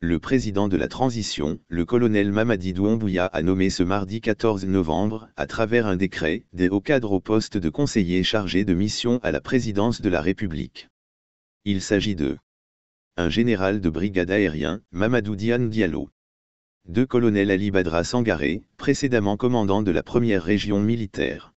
le président de la transition, le colonel Mamadi Douambouya a nommé ce mardi 14 novembre, à travers un décret, des hauts cadres au poste de conseiller chargé de mission à la présidence de la République. Il s'agit de un général de brigade aérien, Mamadou Diane Diallo. Deux colonels Ali Badra Sangaré, précédemment commandant de la première région militaire.